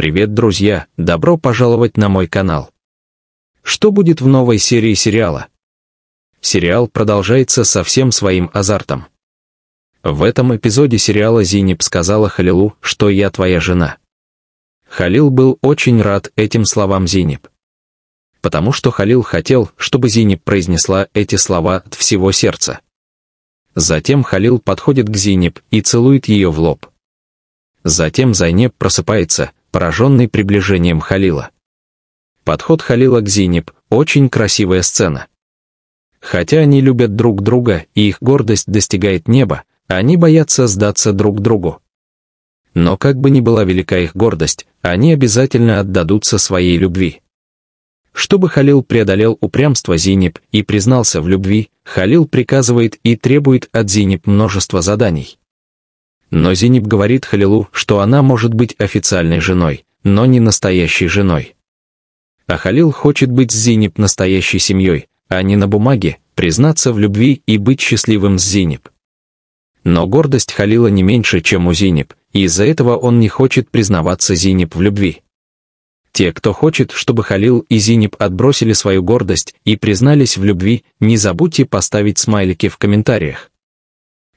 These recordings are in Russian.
Привет, друзья! Добро пожаловать на мой канал. Что будет в новой серии сериала? Сериал продолжается со всем своим азартом. В этом эпизоде сериала Зинеб сказала Халилу, что я твоя жена. Халил был очень рад этим словам Зинеб. Потому что Халил хотел, чтобы Зинеб произнесла эти слова от всего сердца. Затем Халил подходит к Зинеб и целует ее в лоб. Затем Зайнеб просыпается, пораженный приближением Халила. Подход Халила к Зинеб — очень красивая сцена. Хотя они любят друг друга и их гордость достигает неба, они боятся сдаться друг другу. Но как бы ни была велика их гордость, они обязательно отдадутся своей любви. Чтобы Халил преодолел упрямство Зинеб и признался в любви, Халил приказывает и требует от Зинеб множество заданий. Но Зиниб говорит Халилу, что она может быть официальной женой, но не настоящей женой. А Халил хочет быть с Зиниб настоящей семьей, а не на бумаге, признаться в любви и быть счастливым с Зиниб. Но гордость Халила не меньше, чем у Зиниб, и из-за этого он не хочет признаваться Зиниб в любви. Те, кто хочет, чтобы Халил и Зиниб отбросили свою гордость и признались в любви, не забудьте поставить смайлики в комментариях.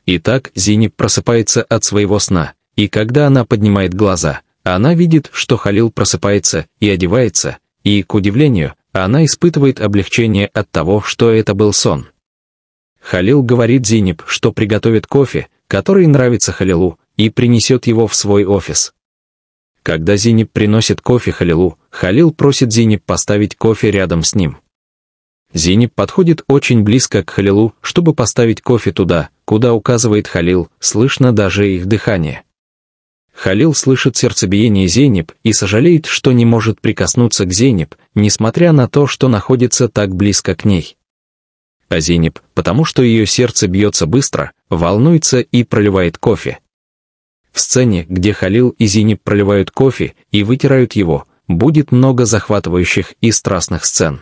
Итак, Зиниб просыпается от своего сна, и когда она поднимает глаза, она видит, что Халил просыпается и одевается, и, к удивлению, она испытывает облегчение от того, что это был сон. Халил говорит Зиниб, что приготовит кофе, который нравится Халилу, и принесет его в свой офис. Когда Зиниб приносит кофе Халилу, Халил просит Зиниб поставить кофе рядом с ним. Зиниб подходит очень близко к Халилу, чтобы поставить кофе туда, куда указывает Халил, слышно даже их дыхание. Халил слышит сердцебиение Зейнеб и сожалеет, что не может прикоснуться к Зейнеб, несмотря на то, что находится так близко к ней. А Зейнеб, потому что ее сердце бьется быстро, волнуется и проливает кофе. В сцене, где Халил и Зейнеб проливают кофе и вытирают его, будет много захватывающих и страстных сцен.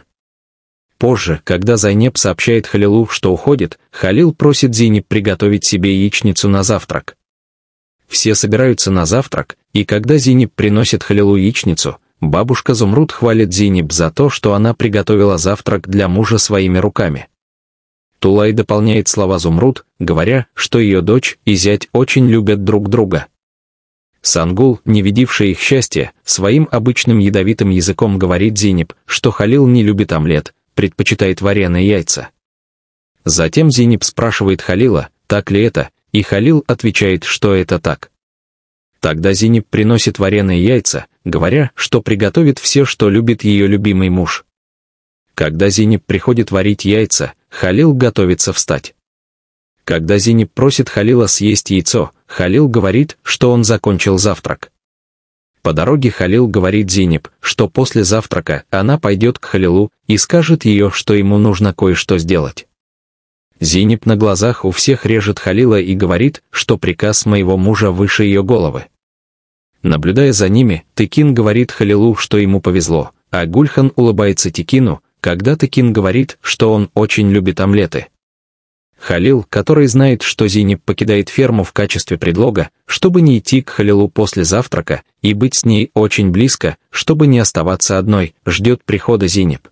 Позже, когда Зайнеп сообщает Халилу, что уходит, Халил просит Зинеб приготовить себе яичницу на завтрак. Все собираются на завтрак, и когда Зинеб приносит Халилу яичницу, бабушка Зумруд хвалит Зинеб за то, что она приготовила завтрак для мужа своими руками. Тулай дополняет слова Зумруд, говоря, что ее дочь и зять очень любят друг друга. Сангул, не видевший их счастья, своим обычным ядовитым языком говорит Зинеб, что Халил не любит омлет, предпочитает вареные яйца. Затем Зиниб спрашивает Халила, так ли это, и Халил отвечает, что это так. Тогда Зиниб приносит вареные яйца, говоря, что приготовит все, что любит ее любимый муж. Когда Зиниб приходит варить яйца, Халил готовится встать. Когда Зиниб просит Халила съесть яйцо, Халил говорит, что он закончил завтрак. По дороге Халил говорит Зинеп, что после завтрака она пойдет к Халилу и скажет ее, что ему нужно кое-что сделать. Зинеп на глазах у всех режет Халила и говорит, что приказ моего мужа выше ее головы. Наблюдая за ними, Текин говорит Халилу, что ему повезло, а Гульхан улыбается Текину, когда Текин говорит, что он очень любит омлеты. Халил, который знает, что Зинеб покидает ферму в качестве предлога, чтобы не идти к Халилу после завтрака и быть с ней очень близко, чтобы не оставаться одной, ждет прихода Зинеб.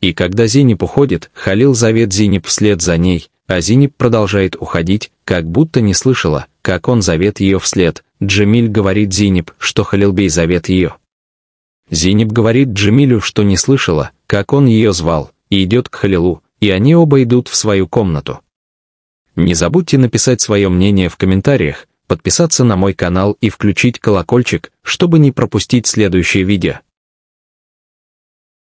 И когда Зинеб уходит, Халил зовет Зинеб вслед за ней, а Зинеб продолжает уходить, как будто не слышала, как он зовет ее вслед. Джемиль говорит Зинеб, что Халилбей зовет ее. Зинеб говорит Джемилю, что не слышала, как он ее звал, и идет к Халилу, и они оба идут в свою комнату. Не забудьте написать свое мнение в комментариях, подписаться на мой канал и включить колокольчик, чтобы не пропустить следующее видео.